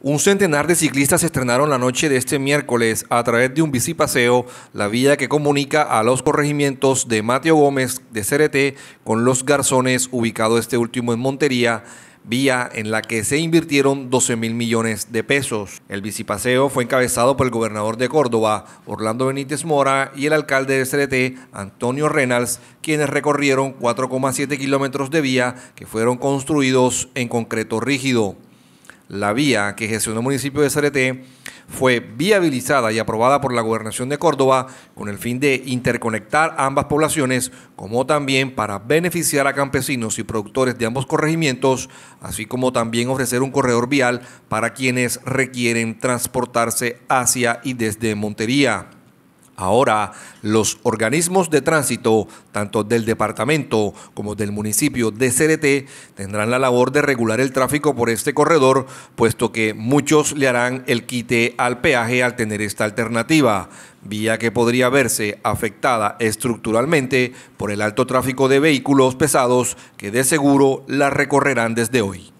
Un centenar de ciclistas estrenaron la noche de este miércoles a través de un bicipaseo la vía que comunica a los corregimientos de Mateo Gómez de CRT con Los Garzones, ubicado este último en Montería, vía en la que se invirtieron 12 mil millones de pesos. El bicipaseo fue encabezado por el gobernador de Córdoba, Orlando Benítez Mora, y el alcalde de CRT, Antonio Reynolds quienes recorrieron 4,7 kilómetros de vía que fueron construidos en concreto rígido. La vía que gestionó el municipio de Cereté fue viabilizada y aprobada por la Gobernación de Córdoba con el fin de interconectar ambas poblaciones, como también para beneficiar a campesinos y productores de ambos corregimientos, así como también ofrecer un corredor vial para quienes requieren transportarse hacia y desde Montería. Ahora, los organismos de tránsito, tanto del departamento como del municipio de CDT, tendrán la labor de regular el tráfico por este corredor, puesto que muchos le harán el quite al peaje al tener esta alternativa, vía que podría verse afectada estructuralmente por el alto tráfico de vehículos pesados que de seguro la recorrerán desde hoy.